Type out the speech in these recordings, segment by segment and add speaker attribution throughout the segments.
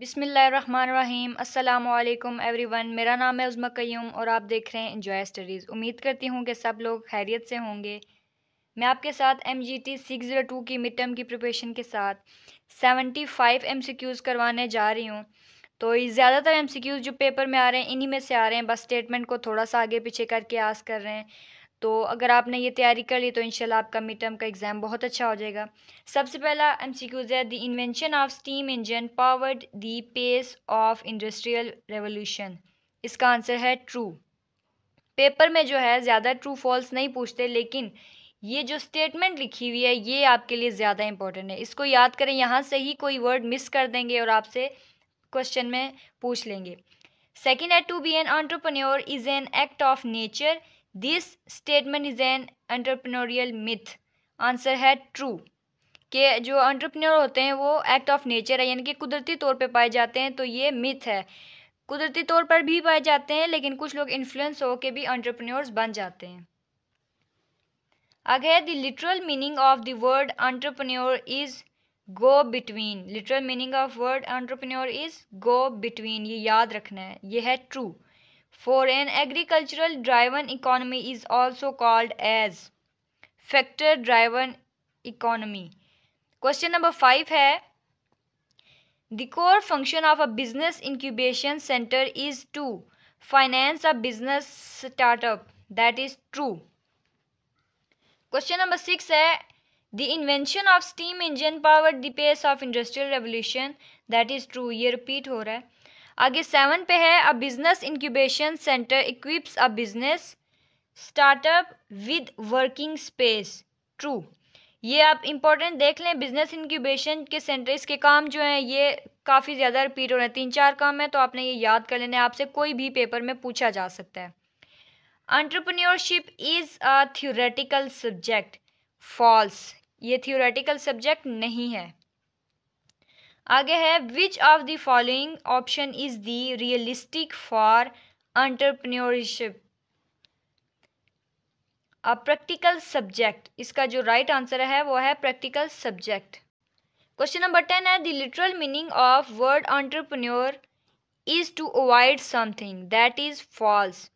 Speaker 1: बिसमीम् अल्लाम एवरीवन मेरा नाम है उज़मा क्यूम और आप देख रहे हैं इंजॉय स्टडीज़ उम्मीद करती हूँ कि सब लोग खैरियत से होंगे मैं आपके साथ M G T six zero two की मिड टर्म की प्रिपरेशन के साथ seventy five M C Qs करवाने जा रही हूँ तो ज़्यादातर एम सी क्यूज़ जो पेपर में आ रहे हैं इन्हीं में से आ रहे हैं बस स्टेटमेंट को थोड़ा सा आगे पीछे करके आस कर रहे हैं तो अगर आपने ये तैयारी कर ली तो इंशाल्लाह आपका मिड टर्म का एग्ज़ाम बहुत अच्छा हो जाएगा सबसे पहला एम सी क्यूज़ है the invention of steam engine powered the pace of industrial revolution इसका आंसर है ट्रू पेपर में जो है ज़्यादा ट्रू फॉल्स नहीं पूछते लेकिन ये जो स्टेटमेंट लिखी हुई है ये आपके लिए ज़्यादा इंपॉर्टेंट है इसको याद करें यहाँ से ही कोई वर्ड मिस कर देंगे और आपसे क्वेश्चन में पूछ लेंगे सेकेंड है to be an entrepreneur is an act of nature this statement is an entrepreneurial myth answer है ट्रू के जो एंटरप्रेन्योर होते हैं वो एक्ट ऑफ नेचर है यानी कि कुदरती तौर पे पाए जाते हैं तो ये मिथ है कुदरती तौर पर भी पाए जाते हैं लेकिन कुछ लोग इन्फ्लुएंस होकर भी एंटरप्रेन्योर्स बन जाते हैं आगे है the literal meaning of the word entrepreneur is go between literal meaning of word entrepreneur is go between ये याद रखना है ये है true For an agricultural driven economy is also called as factor driven economy. Question number 5 है The core function of a business incubation center is to finance a business startup. That is true. Question number 6 है The invention of steam engine powered the pace of industrial revolution. That is true. ये repeat हो रहा है आगे seven पे है a business incubation centre equips a business startup with working space true ये आप इम्पोर्टेंट देख लें बिजनेस इंक्यूबेशन के सेंटर इसके काम जो हैं ये काफ़ी ज़्यादा रिपीट हो रहे हैं तीन चार काम है तो आपने ये याद कर लेना है आपसे कोई भी पेपर में पूछा जा सकता है entrepreneurship is a theoretical subject false ये थियोरेटिकल सब्जेक्ट नहीं है आगे है which of the following option is the realistic for entrepreneurship a practical subject इसका जो राइट right आंसर है वो है practical subject question number ten है the literal meaning of word entrepreneur is to avoid something that is false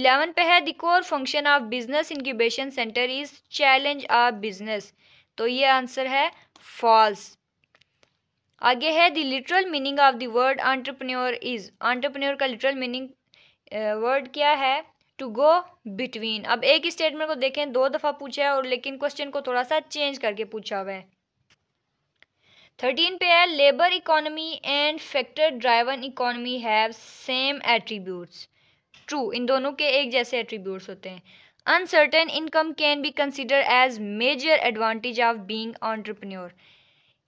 Speaker 1: eleven पे है the core function of business incubation centre is challenge of business तो ये answer है false आगे है the literal meaning of the word entrepreneur is entrepreneur का literal meaning word क्या है टू गो बिटवीन अब एक ही स्टेटमेंट को देखें दो दफ़ा पूछा है और लेकिन क्वेश्चन को थोड़ा सा चेंज करके पूछा हुआ है थर्टीन पे है labour economy and factor driven economy have same attributes true इन दोनों के एक जैसे एट्रीब्यूट्स होते हैं uncertain income can be consider as major advantage of being entrepreneur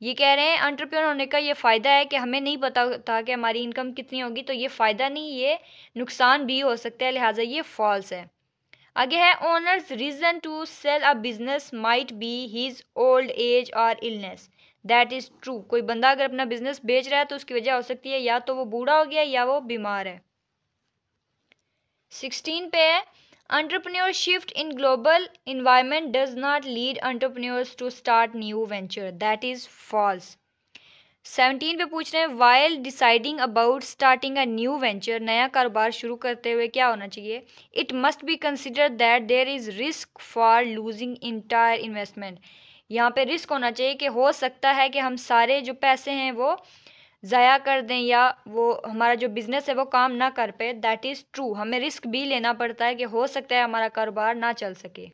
Speaker 1: ये कह रहे हैं अंटरप्योर होने का ये फ़ायदा है कि हमें नहीं पता था कि हमारी इनकम कितनी होगी तो ये फ़ायदा नहीं ये नुकसान भी हो सकता है लिहाजा ये फॉल्स है आगे है owners reason to sell a business might be his old age और इलनेस दैट इज़ ट्रू कोई बंदा अगर अपना बिजनेस बेच रहा है तो उसकी वजह हो सकती है या तो वो बूढ़ा हो गया या वो बीमार है सिक्सटीन पे है Entrepreneur shift in global environment does not lead entrepreneurs to start new venture. That is false. 17 पे पूछ रहे हैं while deciding about starting a new venture नया कारोबार शुरू करते हुए क्या होना चाहिए it must be consider that there is risk for losing entire investment यहाँ पे रिस्क होना चाहिए कि हो सकता है कि हम सारे जो पैसे हैं वो ज़ाया कर दें या वो हमारा जो बिज़नेस है वो काम ना कर पाए दैट इज़ ट्रू हमें रिस्क भी लेना पड़ता है कि हो सकता है हमारा कारोबार ना चल सके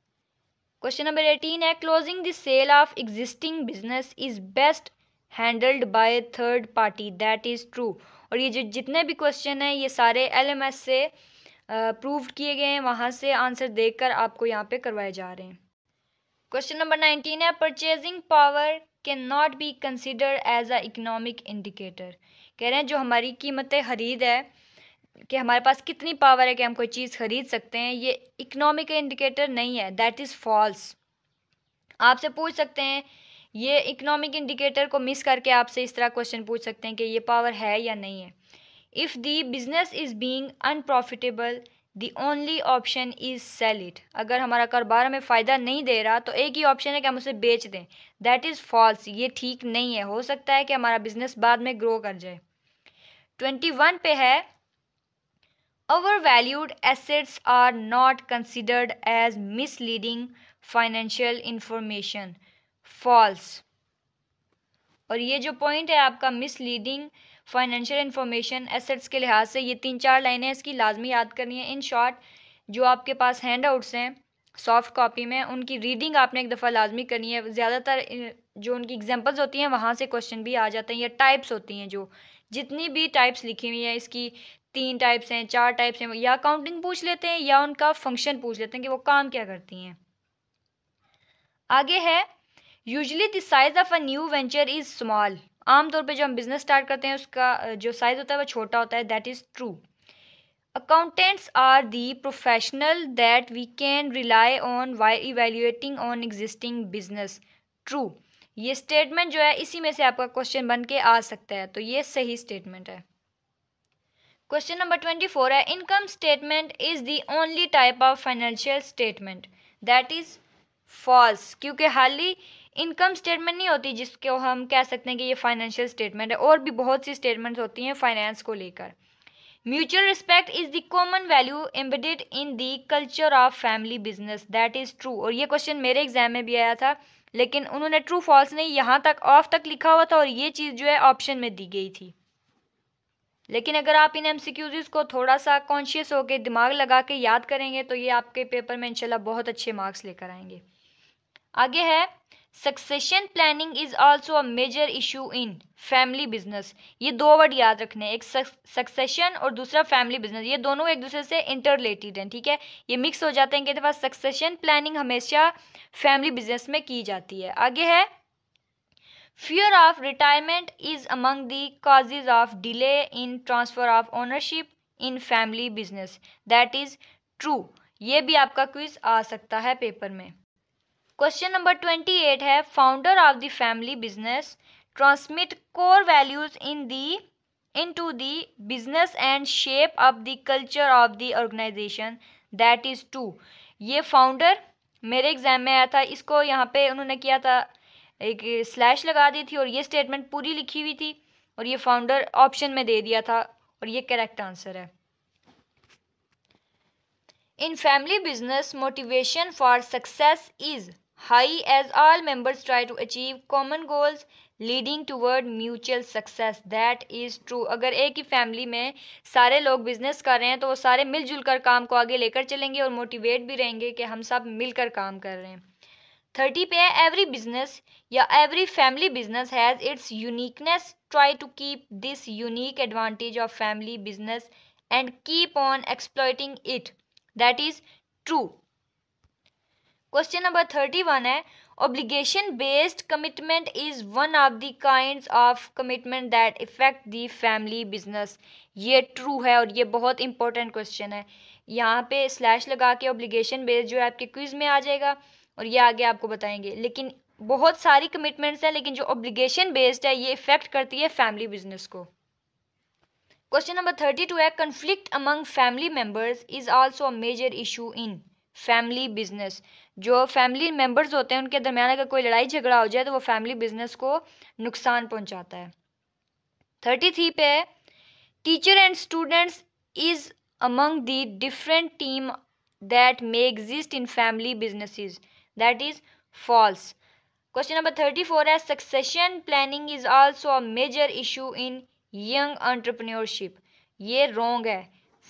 Speaker 1: क्वेश्चन नंबर एटीन है closing the sale of existing business is best handled by third party that is true और ये जो जितने भी क्वेश्चन हैं ये सारे एलएमएस से प्रूव किए गए हैं वहाँ से आंसर कर आपको यहाँ पे करवाए जा रहे हैं क्वेश्चन नंबर नाइनटीन है purchasing power can not be consider as a economic indicator कह रहे हैं जो हमारी कीमत खरीद है कि हमारे पास कितनी पावर है कि हम कोई चीज़ खरीद सकते हैं ये इकनॉमिक इंडिकेटर नहीं है दैट इज़ फॉल्स आपसे पूछ सकते हैं ये इकनॉमिक इंडिकेटर को मिस करके आपसे इस तरह क्वेश्चन पूछ सकते हैं कि ये पावर है या नहीं है if the business is being unprofitable the only option is sell it अगर हमारा कारोबार हमें फ़ायदा नहीं दे रहा तो एक ही ऑप्शन है कि हम उसे बेच दें दैट इज़ फॉल्स ये ठीक नहीं है हो सकता है कि हमारा बिजनेस बाद में ग्रो कर जाए ट्वेंटी वन पे है over valued assets are not considered as misleading financial information false और ये जो पॉइंट है आपका मिसलीडिंग फाइनेंशियल इन्फॉर्मेशन एसेट्स के लिहाज से ये तीन चार लाइनें इसकी लाजमी याद करनी है इन शॉर्ट जो आपके पास हैंड आउट्स हैं सॉफ्ट कॉपी में उनकी रीडिंग आपने एक दफ़ा लाजमी करनी है ज़्यादातर जो उनकी एग्जाम्पल्स होती हैं वहाँ से क्वेश्चन भी आ जाते हैं या टाइप्स होती हैं जो जितनी भी टाइप्स लिखी हुई हैं इसकी तीन टाइप्स हैं चार टाइप्स हैं या काउंटिंग पूछ लेते हैं या उनका फंक्शन पूछ लेते हैं कि वो काम क्या करती हैं आगे है usually the size of a new venture is small आमतौर पर जो हम बिजनेस स्टार्ट करते हैं उसका जो साइज़ होता है वह छोटा होता है that is true accountants are the professional that we can rely on by evaluating on existing business true ये स्टेटमेंट जो है इसी में से आपका क्वेश्चन बन के आ सकता है तो ये सही स्टेटमेंट है क्वेश्चन नंबर ट्वेंटी फोर है income statement is the only type of financial statement that is false क्योंकि हाल ही इनकम स्टेटमेंट नहीं होती जिसको हम कह सकते हैं कि ये फाइनेंशियल स्टेटमेंट है और भी बहुत सी स्टेटमेंट्स होती हैं फाइनेंस को लेकर mutual respect is the common value embedded in the culture of family business that is true और ये क्वेश्चन मेरे एग्जाम में भी आया था लेकिन उन्होंने ट्रू फॉल्स नहीं यहाँ तक ऑफ तक लिखा हुआ था और ये चीज़ जो है ऑप्शन में दी गई थी लेकिन अगर आप इन एम को थोड़ा सा कॉन्शियस होकर दिमाग लगा के याद करेंगे तो ये आपके पेपर में इंशाल्लाह बहुत अच्छे मार्क्स लेकर आएंगे आगे है succession planning is also a major issue in family business ये दो वर्ड याद रखने एक सक्सेशन और दूसरा फैमिली बिजनेस ये दोनों एक दूसरे से इंटरलेटेड हैं ठीक है ये मिक्स हो जाते हैं कि हैं सक्सेशन प्लानिंग हमेशा फैमिली बिजनेस में की जाती है आगे है fear of retirement is among the causes of delay in transfer of ownership in family business that is true ये भी आपका क्विज आ सकता है पेपर में क्वेश्चन नंबर ट्वेंटी एट है founder of the family business transmit core values in the into the business and shape of the culture of the organisation that is true ये founder मेरे exam में आया था इसको यहाँ पे उन्होंने किया था एक स्लैश लगा दी थी और ये स्टेटमेंट पूरी लिखी हुई थी और ये फाउंडर ऑप्शन में दे दिया था और ये करेक्ट आंसर है in family business motivation for success is high as all members try to achieve common goals leading word mutual success that is true अगर एक ही फैमिली में सारे लोग बिजनेस कर रहे हैं तो वो सारे मिलजुल कर काम को आगे लेकर चलेंगे और मोटिवेट भी रहेंगे कि हम सब मिलकर काम कर रहे हैं थर्टी पे है एवरी बिजनेस या every family business has its uniqueness try to keep this unique advantage of family business and keep on exploiting it that is true question number thirty one है obligation based commitment is one of the kind of commitment that effect the family business ये true है और ये बहुत important question है यहाँ पे slash लगा के ऑब्लिगेशन बेस्ड जो है आपके क्विज में आ जाएगा और ये आगे आपको बताएंगे लेकिन बहुत सारी कमिटमेंट्स हैं लेकिन जो ऑब्लिगेशन बेस्ड है ये इफेक्ट करती है फैमिली बिजनेस को क्वेश्चन नंबर थर्टी टू है conflict among family members is also a major issue in family business जो फैमिली मेंबर्स होते हैं उनके दरमियान अगर कोई लड़ाई झगड़ा हो जाए तो वो फैमिली बिजनेस को नुकसान पहुंचाता है थर्टी थ्री पे teacher and students is among the different team that may exist in family business that is false question number thirty four है succession planning is also a major issue in young entrepreneurship ये wrong है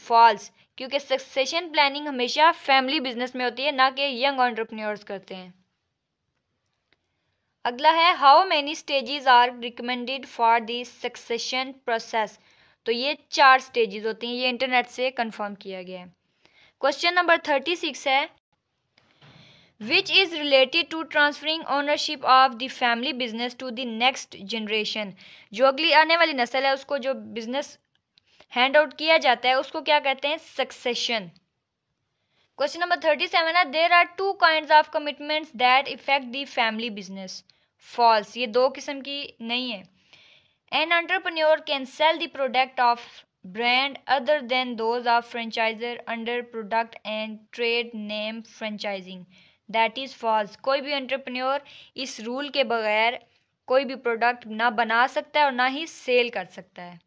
Speaker 1: false क्योंकि succession planning हमेशा family business में होती है ना कि यंग ऑन्टरप्रन्योर्स करते हैं अगला है how many stages are recommended for the succession process तो ये चार स्टेजेस होती हैं ये इंटरनेट से कंफर्म किया गया है क्वेश्चन नंबर थर्टी सिक्स है which is related to transferring ownership of the family business to the next generation जो अगली आने वाली नस्ल है उसको जो बिजनेस हैंड आउट किया जाता है उसको क्या कहते हैं succession question number thirty seven है there are two kind of commitments that effect the family business false ये दो किस्म की नहीं है an entrepreneur can sell the product of brand other than those of franchiser under product and trade name franchising that is false कोई भी entrepreneur इस rule के बगैर कोई भी प्रोडक्ट ना बना सकता है और ना ही सेल कर सकता है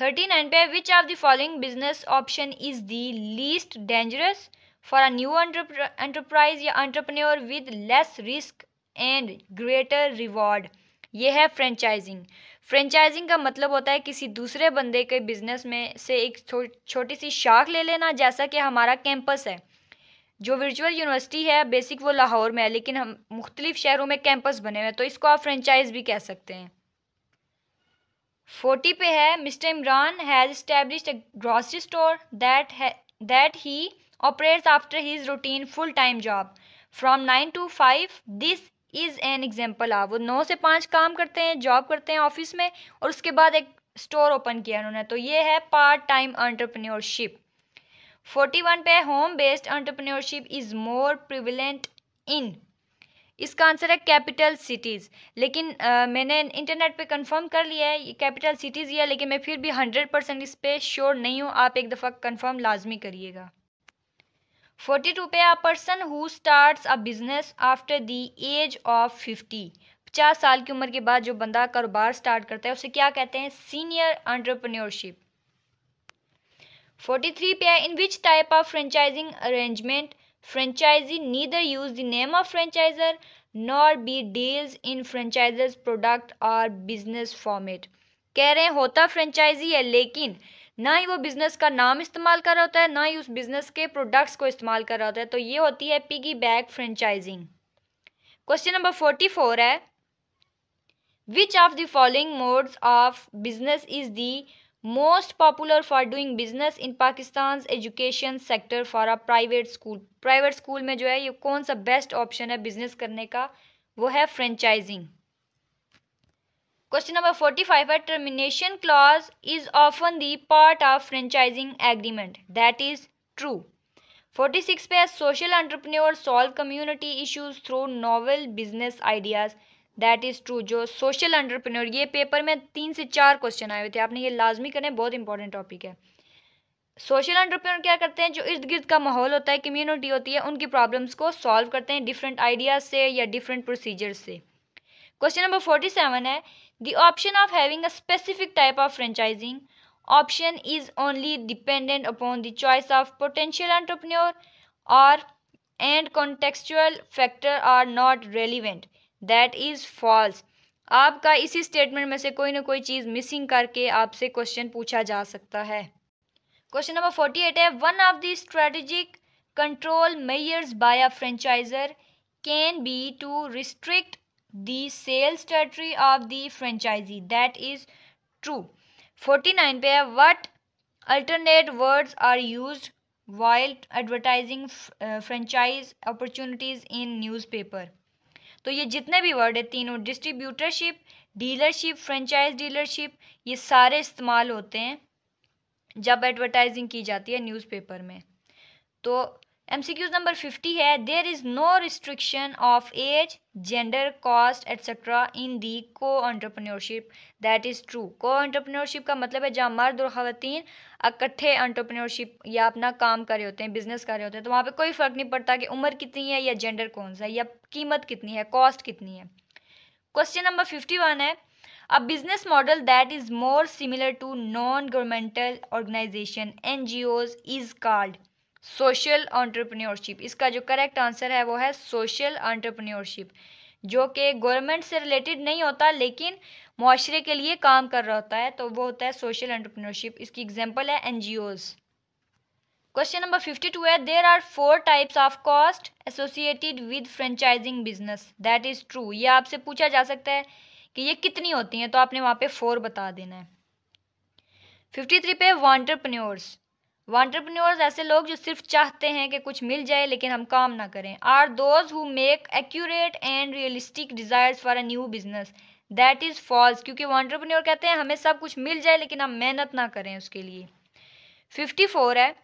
Speaker 1: थर्टीन नाइन पे which of the following business option is the least dangerous for a new enterprise या entrepreneur with less risk and greater reward ये है फ्रेंचाइजिंग फ्रेंचाइजिंग का मतलब होता है किसी दूसरे बंदे के बिजनेस में से एक छो, छोटी सी शाख ले लेना जैसा कि हमारा कैंपस है जो वर्चुअल यूनिवर्सिटी है बेसिक वो लाहौर में है लेकिन हम मुख्तलिफ शहरों में कैंपस बने हुए हैं तो इसको आप फ्रेंचाइज भी कह सकते हैं फोर्टी पे है mister Imran has establish a grocery store that है that he operates after his routine full time job from nine to five this is an example आप वो नौ से पाँच काम करते हैं जॉब करते हैं ऑफिस में और उसके बाद एक स्टोर ओपन किया उन्होंने तो ये है part time entrepreneurship forty one पे home based entrepreneurship is more prevalent in इसका आंसर है कैपिटल सिटीज़ लेकिन आ, मैंने इंटरनेट पे कंफर्म कर लिया है ये कैपिटल सिटीज़ ही है लेकिन मैं फिर भी हंड्रेड परसेंट इस पर श्योर नहीं हूँ आप एक दफ़ा कंफर्म लाजमी करिएगा फोर्टी टू पे a person who starts a business after the age of fifty पचास साल की उम्र के बाद जो बंदा कारोबार स्टार्ट करता है उसे क्या कहते हैं सीनियर एंटरप्रेन्योरशिप फोर्टी थ्री पे है in which type of franchising arrangement franchisee neither use the name of franchisor nor be deals in franchisor's product or business format कह रहे हैं होता फ्रेंचाइजी है लेकिन ना ही वो बिज़नेस का नाम इस्तेमाल कर रहा होता है ना ही उस बिज़नेस के प्रोडक्ट्स को इस्तेमाल कर रहा होता है तो ये होती है piggyback franchising question number forty four है which of the following modes of business is the most popular for doing business in Pakistan's education sector for a private school private school में जो है ये कौन सा best option है business करने का वो है franchising question number forty five है termination clause is often the part of franchising agreement that is true forty six पे है social entrepreneur solve community issues through novel business ideas that is true जो social entrepreneur ये paper में तीन से चार question आए हुए थे आपने ये लाजमी करें बहुत इंपॉर्टेंट टॉपिक है सोशल एंटरप्रेन्योर क्या करते हैं जो इर्द गिर्द का माहौल होता है कम्युनिटी होती है उनकी प्रॉब्लम्स को सॉल्व करते हैं डिफरेंट आइडियाज से या डिफरेंट प्रोसीजर से क्वेश्चन नंबर फोर्टी सेवन है the option of having a specific type of franchising option is only dependent upon the choice of potential entrepreneur और and contextual factor are not relevant that is false आपका इसी statement में से कोई ना कोई चीज़ missing करके आपसे क्वेश्चन पूछा जा सकता है क्वेश्चन नंबर फोर्टी एट है one of the strategic control measures by a franchisor can be to restrict the sales territory of the franchisee that is true forty nine पे है what alternate words are use while advertising franchise opportunities in newspaper तो ये जितने भी word है तीनों distributorship dealership franchise dealership ये सारे इस्तेमाल होते हैं जब एडवर्टाइजिंग की जाती है न्यूज़पेपर में तो एमसीक्यूज नंबर 50 है there is no restriction of age gender caste etcetera in the co entrepreneurship that is true co entrepreneurship का मतलब है जहाँ मर्द और ख़वातीन इकट्ठे एंटरप्रेन्योरशिप या अपना काम कर रहे होते हैं बिजनेस कर रहे होते हैं तो वहाँ पे कोई फ़र्क नहीं पड़ता कि उम्र कितनी है या जेंडर कौन सा है या कीमत कितनी है कॉस्ट कितनी है क्वेश्चन नंबर फिफ्टी वन है model that is more similar to non governmental organization N G Os is card social entrepreneurship इसका जो करेक्ट आंसर है वो है सोशल ऑन्टरप्रन्योरशिप जो कि गवर्नमेंट से रिलेटेड नहीं होता लेकिन माशरे के लिए काम कर रहा होता है तो वो होता है सोशल एंटरप्रेन्योरशिप इसकी एग्जाम्पल है NGOs question number fifty two है there are four types of cost associated with franchising business that is true ये आपसे पूछा जा सकता है कि ये कितनी होती हैं तो आपने वहाँ पे फोर बता देना है फिफ्टी थ्री पे वॉन्टरप्रन्योर्स वॉन्टरप्रन्योर्स ऐसे लोग जो सिर्फ चाहते हैं कि कुछ मिल जाए लेकिन हम काम ना करें are those who make accurate and realistic desires for a new business that is false क्योंकि वॉन्टरप्रन्योर कहते हैं हमें सब कुछ मिल जाए लेकिन हम मेहनत ना करें उसके लिए फिफ्टी फोर है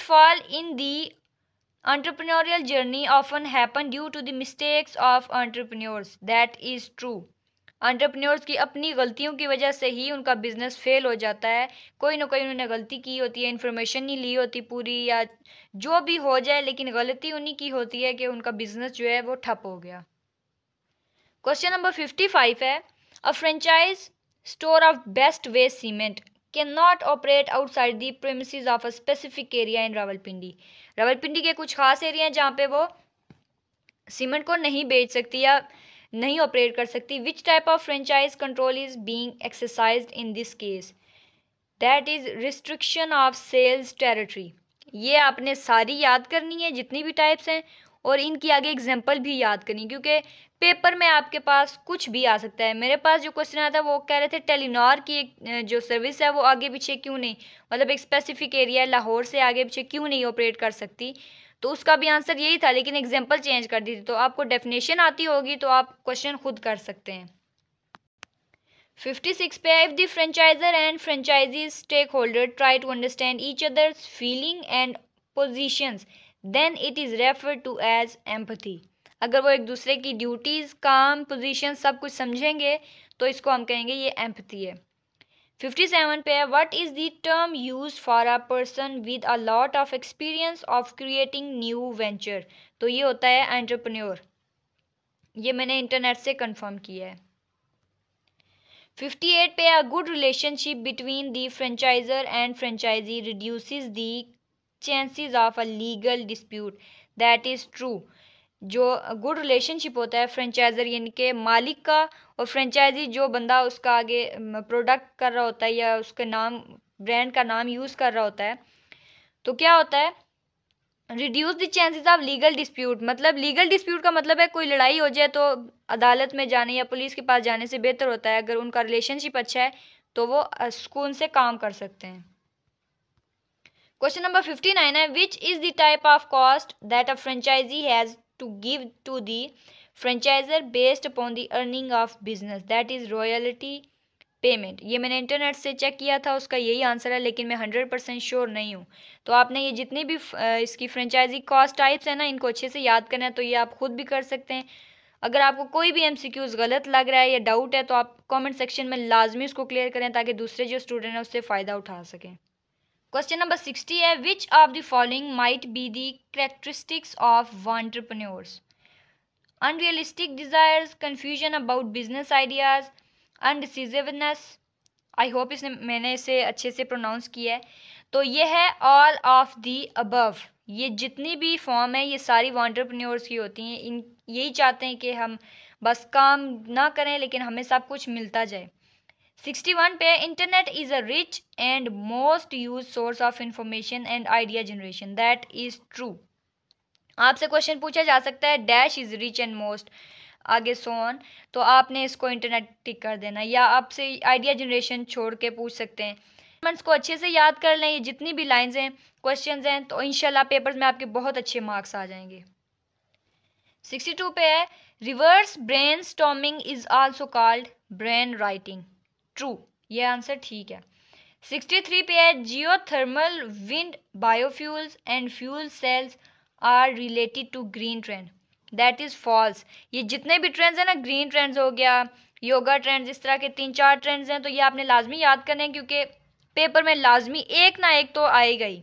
Speaker 1: fall in the entrepreneurial journey often happen due to the mistakes of entrepreneurs that is true entrepreneurs की अपनी गलतियों की वजह से ही उनका बिज़नेस फेल हो जाता है कोई ना कोई उन्होंने गलती की होती है इन्फॉर्मेशन नहीं ली होती पूरी या जो भी हो जाए लेकिन गलती उन्हीं की होती है कि उनका बिज़नेस जो है वो ठप हो गया क्वेश्चन नंबर फिफ्टी फाइव है a franchise store of best west cement can not operate outside the premise of a specific area in Rawalpindi Rawalpindi के कुछ खास एरिया हैं जहाँ पे वो सीमेंट को नहीं बेच सकती या नहीं ऑपरेट कर सकती which type of franchise control is being exercise in this case that is restriction of sales territory ये आपने सारी याद करनी है जितनी भी टाइप्स हैं और इनकी आगे एग्जाम्पल भी याद करनी क्योंकि पेपर में आपके पास कुछ भी आ सकता है मेरे पास जो क्वेश्चन आया था वो कह रहे थे टेलीनॉर की एक जो सर्विस है वो आगे पीछे क्यों नहीं मतलब एक स्पेसिफिक एरिया लाहौर से आगे पीछे क्यों नहीं ऑपरेट कर सकती तो उसका भी आंसर यही था लेकिन एग्जाम्पल चेंज कर दी थी तो आपको डेफिनेशन आती होगी तो आप क्वेश्चन खुद कर सकते हैं फिफ्टी सिक्स पे if the franchisor and franchisee stakeholder try to understand each others feeling and positions then it is refer to as empathy अगर वो एक दूसरे की ड्यूटीज़ काम पोजिशन सब कुछ समझेंगे तो इसको हम कहेंगे ये एम्पथी है फिफ्टी सेवन पे है what is the term use for a person with a lot of experience of creating new venture तो ये होता है एंटरप्रन्योर ये मैंने इंटरनेट से कंफर्म किया है फिफ्टी एट पे a good relationship between the franchisor and franchisee reduces the chances of a legal dispute that is true जो गुड रिलेशनशिप होता है फ्रेंचाइजर यानी कि मालिक का और फ्रेंचाइजी जो बंदा उसका आगे प्रोडक्ट कर रहा होता है या उसके नाम ब्रांड का नाम यूज़ कर रहा होता है तो क्या होता है reduce the chances of legal dispute मतलब लीगल डिस्प्यूट का मतलब है कोई लड़ाई हो जाए तो अदालत में जाने या पुलिस के पास जाने से बेहतर होता है अगर उनका रिलेशनशिप अच्छा है तो वो सुकून से काम कर सकते हैं क्वेश्चन नंबर फिफ्टी नाइन है which is the type of cost that a franchisee has to give to the franchisor based upon the earning of business that is royalty payment ये मैंने इंटरनेट से चेक किया था उसका यही answer है लेकिन मैं हंड्रेड परसेंट श्योर नहीं हूँ तो आपने ये जितनी भी इसकी फ्रेंचाइजी कॉस्ट टाइप्स है ना इनको अच्छे से याद करना है तो ये आप खुद भी कर सकते हैं अगर आपको कोई भी एमसीक्यूज गलत लग रहा है या डाउट है तो आप कमेंट सेक्शन में लाजमी उसको क्लियर करें ताकि दूसरे जो स्टूडेंट हैं उससे फ़ायदा उठा सकें क्वेश्चन नंबर सिक्सटी है which of the following might be the characteristics of wantrepreneurs unrealistic desires confusion about business ideas indecisiveness I hope इसने मैंने इसे अच्छे से प्रोनाउंस किया है तो ये है ऑल ऑफ द अबव ये जितनी भी फॉर्म है ये सारी वॉन्टरप्रन्योर्स की होती हैं इन यही चाहते हैं कि हम बस काम ना करें लेकिन हमें सब कुछ मिलता जाए 61 पे internet is a rich and most use source of information and idea generation that is true आपसे क्वेश्चन पूछा जा सकता है dash is rich and most आगे सोन तो आपने इसको इंटरनेट टिक कर देना या आपसे आइडिया जनरेशन छोड़ के पूछ सकते हैं मंथ्स को अच्छे से याद कर लें ये जितनी भी लाइंस हैं क्वेश्चंस हैं तो इनशाला पेपर्स में आपके बहुत अच्छे मार्क्स आ जाएंगे 62 पे है reverse brainstorming is also called brain writing true ये आंसर ठीक है सिक्सटी थ्री पे है geothermal wind biofuels and fuel cells are related to green trend that is false ये जितने भी ट्रेंड्स हैं ना ग्रीन ट्रेंड्स हो गया योगा ट्रेंड्स इस तरह के तीन चार ट्रेंड्स हैं तो ये आपने लाजमी याद करने हैं क्योंकि पेपर में लाजमी एक ना एक तो आएगा ही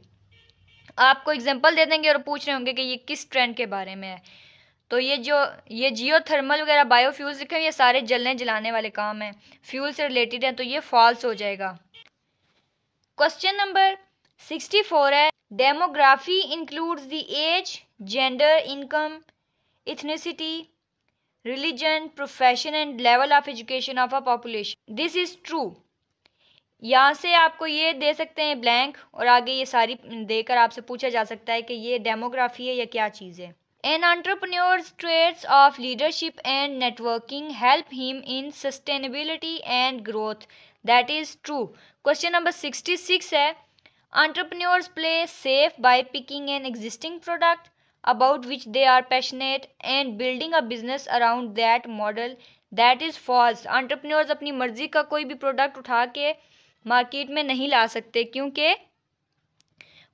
Speaker 1: आपको एग्जाम्पल दे देंगे और पूछ रहे होंगे कि ये किस ट्रेंड के बारे में है तो ये जो ये जियो थर्मल वगैरह बायोफ्यूल्स लिखे ये सारे जलने जलाने वाले काम हैं फ्यूल से रिलेटेड हैं तो ये फॉल्स हो जाएगा क्वेश्चन नंबर सिक्सटी फोर है demography includes the age gender income ethnicity religion profession and level of education of a population this is true यहाँ से आपको ये दे सकते हैं ब्लैंक और आगे ये सारी देकर आपसे पूछा जा सकता है कि ये डेमोग्राफी है या क्या चीज़ है An entrepreneur's traits of leadership and networking help him in sustainability and growth. That is true. Question number 66 है Entrepreneurs play safe by picking an existing product about which they are passionate and building a business around that model. That is false. Entrepreneurs अपनी मर्जी का कोई भी product उठा के market में नहीं ला सकते क्योंकि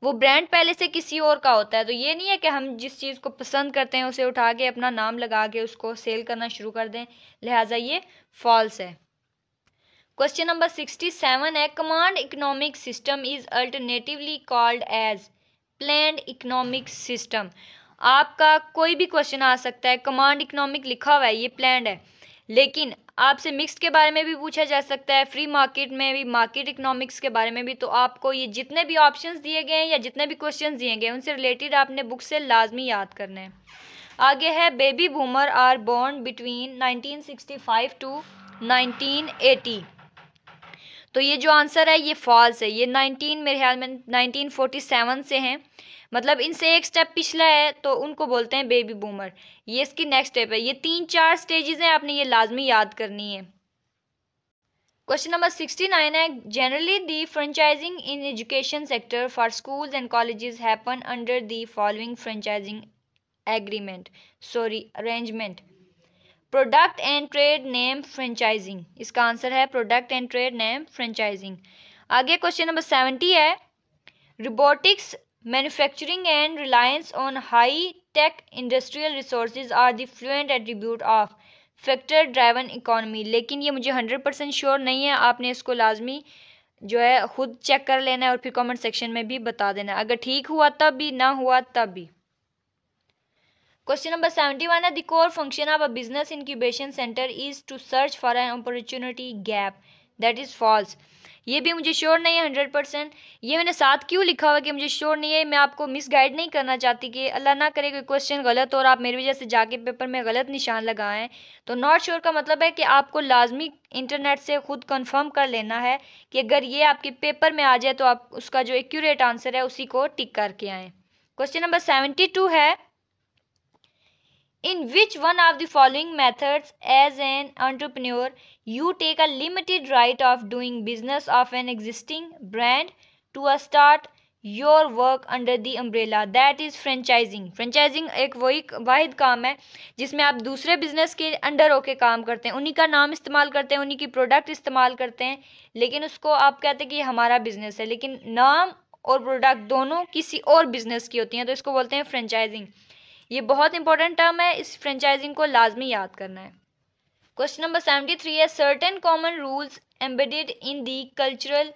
Speaker 1: वो ब्रांड पहले से किसी और का होता है तो ये नहीं है कि हम जिस चीज़ को पसंद करते हैं उसे उठा के अपना नाम लगा के उसको सेल करना शुरू कर दें लिहाजा ये फॉल्स है क्वेश्चन नंबर सिक्सटी सेवन है command economic system is alternatively called as planned economic system आपका कोई भी क्वेश्चन आ सकता है कमांड इकोनॉमिक लिखा हुआ है ये प्लैंड है लेकिन आपसे मिक्स के बारे में भी पूछा जा सकता है फ्री मार्केट में भी मार्केट इकोनॉमिक्स के बारे में भी तो आपको ये जितने भी ऑप्शंस दिए गए हैं या जितने भी क्वेश्चंस दिए गए उनसे रिलेटेड आपने बुक से लाजमी याद करने हैं आगे है baby boomer are born between nineteen to nineteen तो ये जो आंसर है ये फॉल्स है ये नाइनटीन मेरे ख्याल में नाइनटीन से हैं मतलब इनसे एक स्टेप पिछला है तो उनको बोलते हैं बेबी बूमर ये इसकी नेक्स्ट स्टेप है ये तीन चार स्टेजेस हैं आपने ये लाजमी याद करनी है क्वेश्चन नंबर सिक्सटी नाइन है generally the franchising in education sector for schools and colleges happen under the following franchising agreement sorry arrangement product and trade name franchising इसका आंसर है product and trade name franchising आगे question number seventy है robotics Manufacturing and reliance on high tech industrial resource are the fluent attribute factor driven economy लेकिन ये मुझे hundred percent sure नहीं है आपने इसको लाजमी जो है ख़ुद चेक कर लेना है और फिर कमेंट सेक्शन में भी बता देना अगर ठीक हुआ तब भी ना हुआ तब भी क्वेश्चन नंबर सेवेंटी वन है the core function of a business incubation center is to search for an opportunity gap that is false ये भी मुझे श्योर नहीं है हंड्रेड परसेंट ये मैंने साथ क्यों लिखा हुआ कि मुझे श्योर नहीं है मैं आपको मिस गाइड नहीं करना चाहती कि अल्लाह ना करे कोई क्वेश्चन गलत हो और आप मेरी वजह से जाके पेपर में गलत निशान लगाएं तो नॉट श्योर का मतलब है कि आपको लाजमी इंटरनेट से ख़ुद कन्फर्म कर लेना है कि अगर ये आपके पेपर में आ जाए तो आप उसका जो एक्यूरेट आंसर है उसी को टिक करके आएँ क्वेश्चन नंबर सेवेंटी टू है in which one of the following methods as an entrepreneur you take a limited right of doing business of an existing brand to a start your work under the umbrella that is franchising franchising एक वही वाहिद काम है जिसमें आप दूसरे business के under होके काम करते हैं उन्हीं का नाम इस्तेमाल करते हैं उन्हीं की प्रोडक्ट इस्तेमाल करते हैं लेकिन उसको आप कहते हैं कि हमारा बिजनेस है लेकिन नाम और प्रोडक्ट दोनों किसी और बिजनेस की होती हैं तो इसको बोलते हैं फ्रेंचाइजिंग ये बहुत इंपॉर्टेंट टर्म है इस फ्रेंचाइजिंग को लाजमी याद करना है क्वेश्चन नंबर सेवेंटी थ्री है certain common rules embedded in the cultural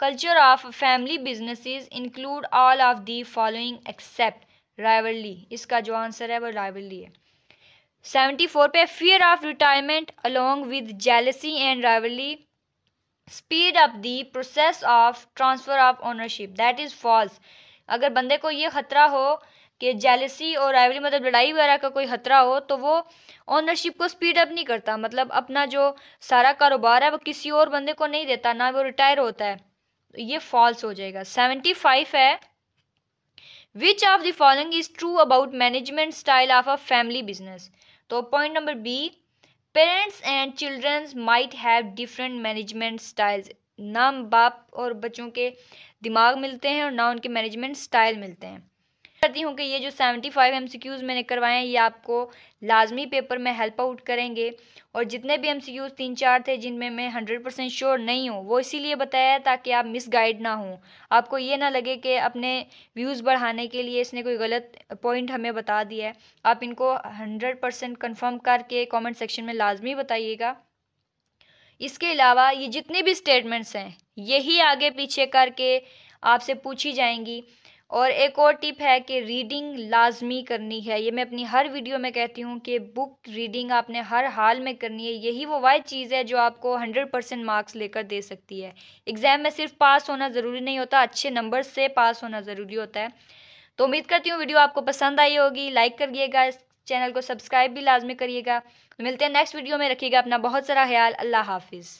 Speaker 1: culture of family businesses include all of the following except rivalry इसका जो आंसर है वो राइवरली है सेवेंटी फोर पे fear of retirement along with jealousy and rivalry speed up the process of transfer of ownership that is false अगर बंदे को ये ख़तरा हो कि जेलसी और राइवली मतलब लड़ाई वगैरह का कोई खतरा हो तो वो ऑनरशिप को स्पीड अप नहीं करता मतलब अपना जो सारा कारोबार है वो किसी और बंदे को नहीं देता ना वो रिटायर होता है तो ये फॉल्स हो जाएगा सेवेंटी फाइव है which of the following is true about management style of a family business तो point number B parents and childrens might have different management styles ना बाप और बच्चों के दिमाग मिलते हैं और ना उनके मैनेजमेंट स्टाइल मिलते हैं करती हूँ कि ये जो seventy five M C Qs मैंने करवाए हैं ये आपको लाजमी पेपर में हेल्प आउट करेंगे और जितने भी एम सी क्यूज़ तीन चार थे जिनमें मैं हंड्रेड परसेंट श्योर नहीं हूँ वो इसीलिए बताया है ताकि आप मिस गाइड ना हों आपको ये ना लगे कि अपने व्यूज़ बढ़ाने के लिए इसने कोई गलत पॉइंट हमें बता दिया है आप इनको हंड्रेड परसेंट कन्फर्म करके कॉमेंट सेक्शन में लाजमी बताइएगा इसके अलावा ये जितने भी स्टेटमेंट्स हैं यही आगे पीछे करके आपसे पूछी जाएंगी और एक और टिप है कि रीडिंग लाजमी करनी है ये मैं अपनी हर वीडियो में कहती हूँ कि बुक रीडिंग आपने हर हाल में करनी है यही वो वाइज चीज़ है जो आपको हंड्रेड परसेंट मार्क्स लेकर दे सकती है एग्ज़ाम में सिर्फ पास होना ज़रूरी नहीं होता अच्छे नंबर से पास होना ज़रूरी होता है तो उम्मीद करती हूँ वीडियो आपको पसंद आई होगी लाइक करिएगा इस चैनल को सब्सक्राइब भी लाजमी करिएगा मिलते हैं नेक्स्ट वीडियो में रखिएगा अपना बहुत सारा ख्याल अल्लाह हाफिज़